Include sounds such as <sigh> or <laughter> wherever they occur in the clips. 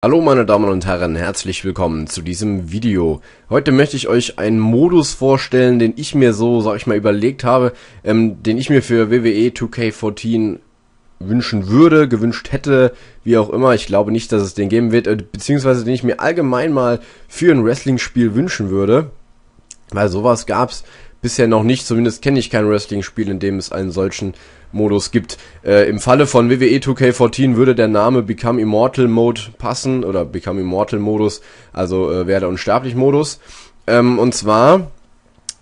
Hallo meine Damen und Herren, herzlich willkommen zu diesem Video. Heute möchte ich euch einen Modus vorstellen, den ich mir so, sag ich mal, überlegt habe, ähm, den ich mir für WWE e 2K14 wünschen würde, gewünscht hätte, wie auch immer. Ich glaube nicht, dass es den geben wird, äh, beziehungsweise den ich mir allgemein mal für ein Wrestling-Spiel wünschen würde. Weil sowas gab's bisher noch nicht, zumindest kenne ich kein Wrestling-Spiel, in dem es einen solchen Modus gibt. Äh, Im Falle von WWE e 2K14 würde der Name Become Immortal Mode passen oder Become Immortal Modus, also äh, werde unsterblich Modus. Ähm, und zwar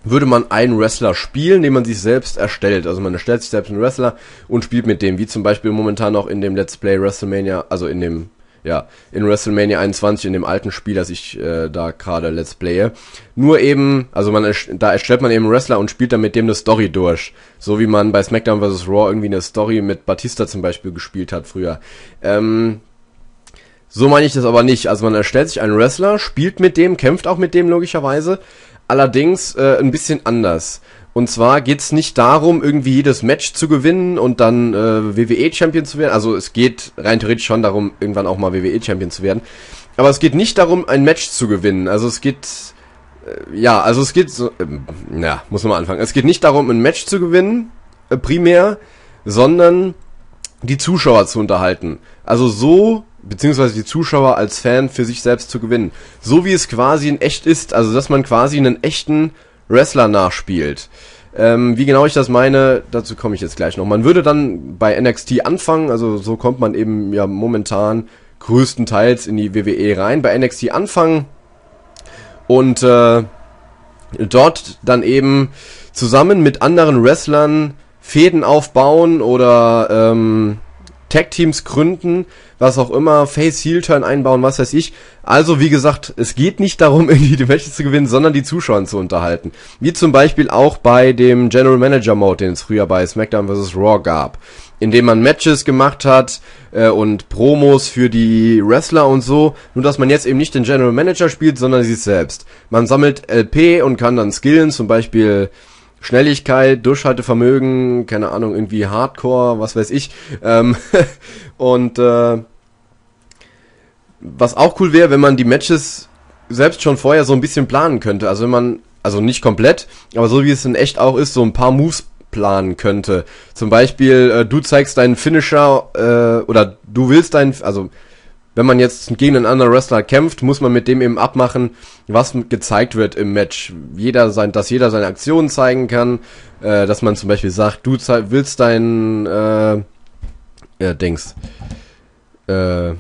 würde man einen Wrestler spielen, den man sich selbst erstellt. Also man erstellt sich selbst einen Wrestler und spielt mit dem, wie zum Beispiel momentan auch in dem Let's Play WrestleMania, also in dem ja, in WrestleMania 21 in dem alten Spiel, das ich äh, da gerade Let's Playe. Nur eben, also man da erstellt man eben Wrestler und spielt dann mit dem eine Story durch. So wie man bei SmackDown vs. Raw irgendwie eine Story mit Batista zum Beispiel gespielt hat früher. Ähm, so meine ich das aber nicht. Also man erstellt sich einen Wrestler, spielt mit dem, kämpft auch mit dem logischerweise. Allerdings äh, ein bisschen anders. Und zwar geht's nicht darum, irgendwie jedes Match zu gewinnen und dann äh, WWE-Champion zu werden. Also es geht rein theoretisch schon darum, irgendwann auch mal WWE-Champion zu werden. Aber es geht nicht darum, ein Match zu gewinnen. Also es geht. Äh, ja, also es geht so. Äh, ja, muss man mal anfangen. Es geht nicht darum, ein Match zu gewinnen, äh, primär, sondern die Zuschauer zu unterhalten. Also so, beziehungsweise die Zuschauer als Fan für sich selbst zu gewinnen. So wie es quasi in echt ist, also dass man quasi einen echten Wrestler nachspielt. Ähm, wie genau ich das meine, dazu komme ich jetzt gleich noch. Man würde dann bei NXT anfangen, also so kommt man eben ja momentan größtenteils in die WWE rein, bei NXT anfangen und äh, dort dann eben zusammen mit anderen Wrestlern Fäden aufbauen oder ähm, Tag-Teams gründen, was auch immer, Face-Heel-Turn einbauen, was weiß ich. Also, wie gesagt, es geht nicht darum, <laughs> irgendwie die Matches zu gewinnen, sondern die Zuschauer zu unterhalten. Wie zum Beispiel auch bei dem General Manager Mode, den es früher bei SmackDown vs. Raw gab. Indem man Matches gemacht hat äh, und Promos für die Wrestler und so, nur dass man jetzt eben nicht den General Manager spielt, sondern sich selbst. Man sammelt LP und kann dann skillen, zum Beispiel Schnelligkeit, Durchhaltevermögen, keine Ahnung, irgendwie Hardcore, was weiß ich. Ähm, <laughs> und äh, was auch cool wäre, wenn man die Matches selbst schon vorher so ein bisschen planen könnte. Also wenn man, also nicht komplett, aber so wie es in echt auch ist, so ein paar Moves planen könnte. Zum Beispiel, äh, du zeigst deinen Finisher äh, oder du willst deinen, also wenn man jetzt gegen einen anderen Wrestler kämpft, muss man mit dem eben abmachen, was gezeigt wird im Match. Jeder sein, dass jeder seine Aktionen zeigen kann, äh, dass man zum Beispiel sagt, du willst deinen äh, äh, Dings. Äh,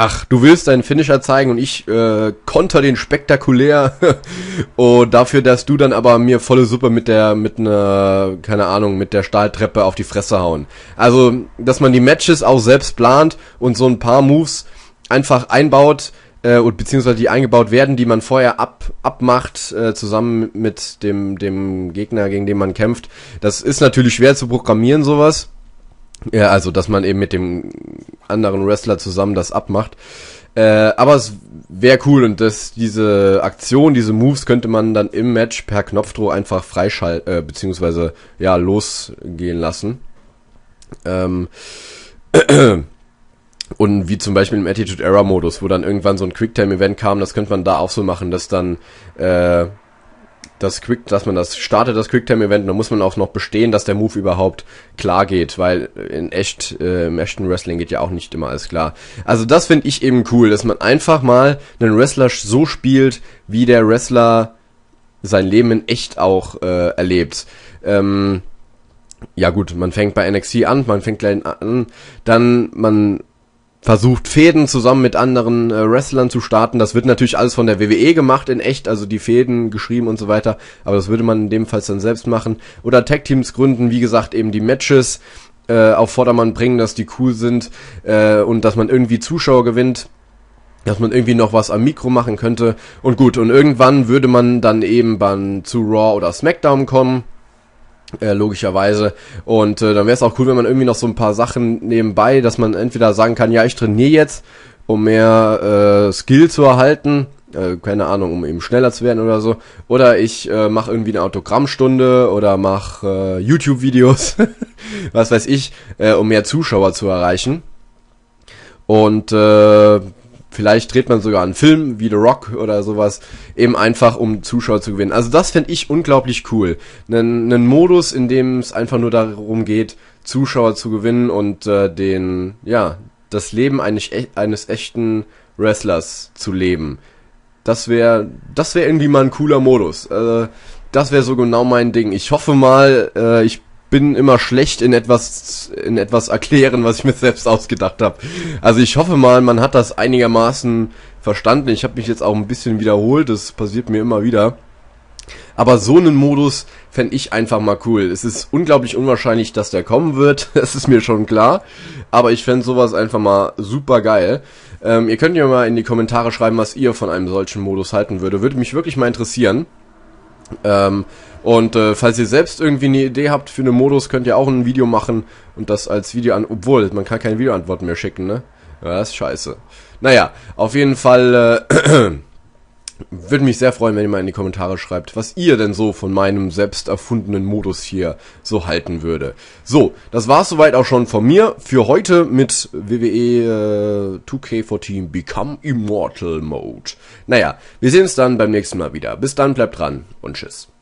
Ach, du willst deinen Finisher zeigen und ich äh, konter den spektakulär. und <laughs> oh, dafür, dass du dann aber mir volle Suppe mit der, mit einer, keine Ahnung, mit der Stahltreppe auf die Fresse hauen. Also, dass man die Matches auch selbst plant und so ein paar Moves einfach einbaut äh, und beziehungsweise die eingebaut werden, die man vorher ab, abmacht, äh, zusammen mit dem, dem Gegner, gegen den man kämpft. Das ist natürlich schwer zu programmieren, sowas ja, also dass man eben mit dem anderen Wrestler zusammen das abmacht. Äh, aber es wäre cool und das, diese Aktion, diese Moves könnte man dann im Match per Knopfdruck einfach freischalten, äh, beziehungsweise ja, losgehen lassen. Ähm, <clears throat> und wie zum Beispiel im Attitude Error Modus, wo dann irgendwann so ein Quicktime Event kam, das könnte man da auch so machen, dass dann äh, das Quick, dass man das startet, das Quicktime-Event, dann muss man auch noch bestehen, dass der Move überhaupt klar geht, weil in echt, äh, im echten Wrestling geht ja auch nicht immer alles klar. Also das finde ich eben cool, dass man einfach mal einen Wrestler so spielt, wie der Wrestler sein Leben in echt auch äh, erlebt. Ähm, ja gut, man fängt bei NXT an, man fängt gleich an, dann man versucht Fäden zusammen mit anderen äh, Wrestlern zu starten. Das wird natürlich alles von der WWE gemacht in echt, also die Fäden geschrieben und so weiter. Aber das würde man in dem Fall dann selbst machen. Oder Tag Teams gründen, wie gesagt, eben die Matches äh, auf Vordermann bringen, dass die cool sind äh, und dass man irgendwie Zuschauer gewinnt dass man irgendwie noch was am Mikro machen könnte. Und gut, und irgendwann würde man dann eben zu Raw oder SmackDown kommen. Äh, logischerweise. Und äh, dann wäre es auch cool, wenn man irgendwie noch so ein paar Sachen nebenbei, dass man entweder sagen kann, ja, ich trainiere jetzt, um mehr äh, Skill zu erhalten, äh, keine Ahnung, um eben schneller zu werden oder so. Oder ich äh, mache irgendwie eine Autogrammstunde oder mache äh, YouTube-Videos, <laughs> was weiß ich, äh, um mehr Zuschauer zu erreichen. Und äh, vielleicht dreht man sogar einen Film wie The Rock oder sowas, eben einfach um Zuschauer zu gewinnen. Also das fände ich unglaublich cool. Einen, einen Modus, in dem es einfach nur darum geht, Zuschauer zu gewinnen und äh, den, ja, das Leben eines, e-, eines echten Wrestlers zu leben. Das wäre, das wäre irgendwie mal ein cooler Modus. Äh, das wäre so genau mein Ding. Ich hoffe mal, äh, ich bin immer schlecht in etwas in etwas erklären, was ich mir selbst ausgedacht habe. Also ich hoffe mal, man hat das einigermaßen verstanden. Ich habe mich jetzt auch ein bisschen wiederholt, das passiert mir immer wieder. Aber so einen Modus fände ich einfach mal cool. Es ist unglaublich unwahrscheinlich, dass der kommen wird. <laughs> Das ist mir schon klar. Aber ich fände sowas einfach mal super geil. Ähm, ihr könnt ja mal in die Kommentare schreiben, was ihr von einem solchen Modus halten würde. Würde mich wirklich mal interessieren. Ähm, und äh, falls ihr selbst irgendwie eine Idee habt für einen Modus, könnt ihr auch ein Video machen und das als Video an. Obwohl, man kann keine Videoantworten mehr schicken, ne? Ja, das ist scheiße. Naja, auf jeden Fall äh, <clears throat> würde mich sehr freuen, wenn ihr mal in die Kommentare schreibt, was ihr denn so von meinem selbst erfundenen Modus hier so halten würde. So, das war's soweit auch schon von mir für heute mit WWE äh, 2K14 Become Immortal Mode. Naja, wir sehen uns dann beim nächsten Mal wieder. Bis dann, bleibt dran und tschüss.